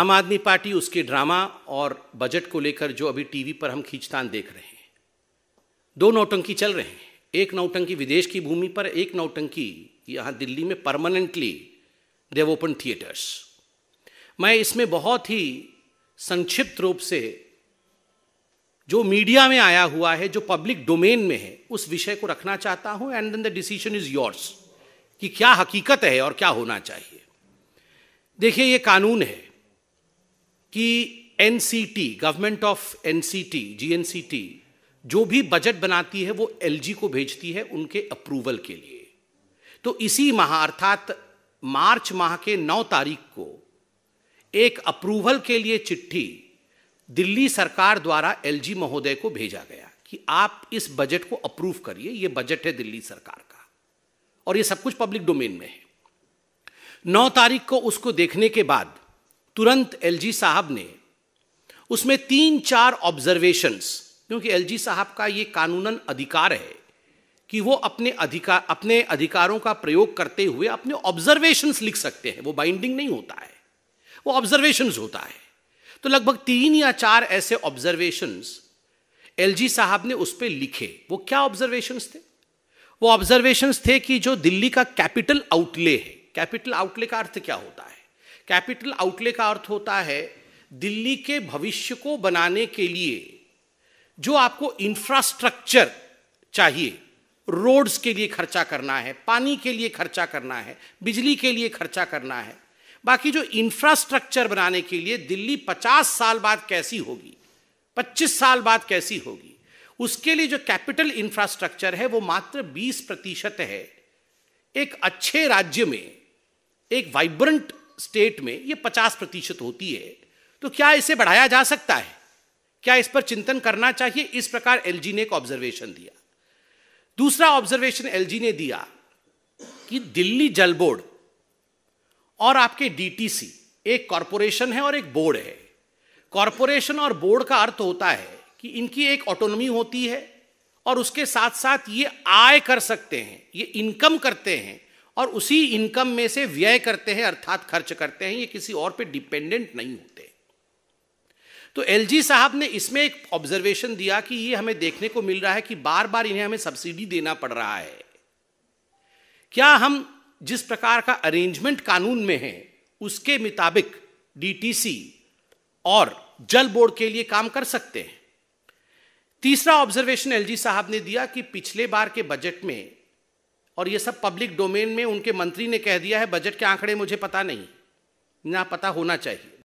आम आदमी पार्टी उसके ड्रामा और बजट को लेकर जो अभी टीवी पर हम खींचतान देख रहे हैं दो नौटंकी चल रहे हैं एक नौटंकी विदेश की भूमि पर एक नौटंकी यहाँ दिल्ली में परमानेंटली देव ओपन थिएटर्स मैं इसमें बहुत ही संक्षिप्त रूप से जो मीडिया में आया हुआ है जो पब्लिक डोमेन में है उस विषय को रखना चाहता हूँ and then the decision is yours कि क्या हकीकत है और क्या होना चाहिए देखिए ये कानून है कि NCT government of NCT GNCT जो भी बजट बनाती है वो एलजी को भेजती है उनके अप्रूवल के लिए तो इसी माह अर्थात मार्च माह के 9 तारीख को एक अप्रूवल के लिए चिट्ठी दिल्ली सरकार द्वारा एलजी महोदय को भेजा गया कि आप इस बजट को अप्रूव करिए ये बजट है दिल्ली सरकार का और ये सब कुछ पब्लिक डोमेन में है 9 तारीख को उसको देखने के बाद तुरंत एलजी साहब ने उसमें तीन चार ऑब्जर्वेशंस क्योंकि एलजी साहब का ये कानूनन अधिकार है कि वो अपने अधिकार अपने अधिकारों का प्रयोग करते हुए अपने ऑब्जर्वेशंस लिख सकते हैं वो बाइंडिंग नहीं होता है वो ऑब्जर्वेशंस होता है तो लगभग तीन या चार ऐसे ऑब्जर्वेशंस एलजी साहब ने उस पर लिखे वो क्या ऑब्जर्वेशंस थे वो ऑब्जर्वेशंस थे कि जो दिल्ली का कैपिटल आउटले है कैपिटल आउटले का अर्थ क्या होता है कैपिटल आउटले का अर्थ होता है दिल्ली के भविष्य को बनाने के लिए जो आपको इंफ्रास्ट्रक्चर चाहिए रोड्स के लिए खर्चा करना है पानी के लिए खर्चा करना है बिजली के लिए खर्चा करना है बाकी जो इंफ्रास्ट्रक्चर बनाने के लिए दिल्ली 50 साल बाद कैसी होगी 25 साल बाद कैसी होगी उसके लिए जो कैपिटल इंफ्रास्ट्रक्चर है वो मात्र 20 प्रतिशत है एक अच्छे राज्य में एक वाइब्रंट स्टेट में ये पचास प्रतिशत होती है तो क्या इसे बढ़ाया जा सकता है क्या इस पर चिंतन करना चाहिए इस प्रकार एल ने एक ऑब्जर्वेशन दिया दूसरा ऑब्जर्वेशन एल ने दिया कि दिल्ली जल बोर्ड और आपके डी एक कॉरपोरेशन है और एक बोर्ड है कॉरपोरेशन और बोर्ड का अर्थ होता है कि इनकी एक ऑटोनोमी होती है और उसके साथ साथ ये आय कर सकते हैं ये इनकम करते हैं और उसी इनकम में से व्यय करते हैं अर्थात खर्च करते हैं ये किसी और पे डिपेंडेंट नहीं होते तो एलजी साहब ने इसमें एक ऑब्जर्वेशन दिया कि ये हमें देखने को मिल रहा है कि बार बार इन्हें हमें सब्सिडी देना पड़ रहा है क्या हम जिस प्रकार का अरेंजमेंट कानून में है उसके मुताबिक डीटीसी और जल बोर्ड के लिए काम कर सकते हैं तीसरा ऑब्जर्वेशन एलजी साहब ने दिया कि पिछले बार के बजट में और ये सब पब्लिक डोमेन में उनके मंत्री ने कह दिया है बजट के आंकड़े मुझे पता नहीं ना पता होना चाहिए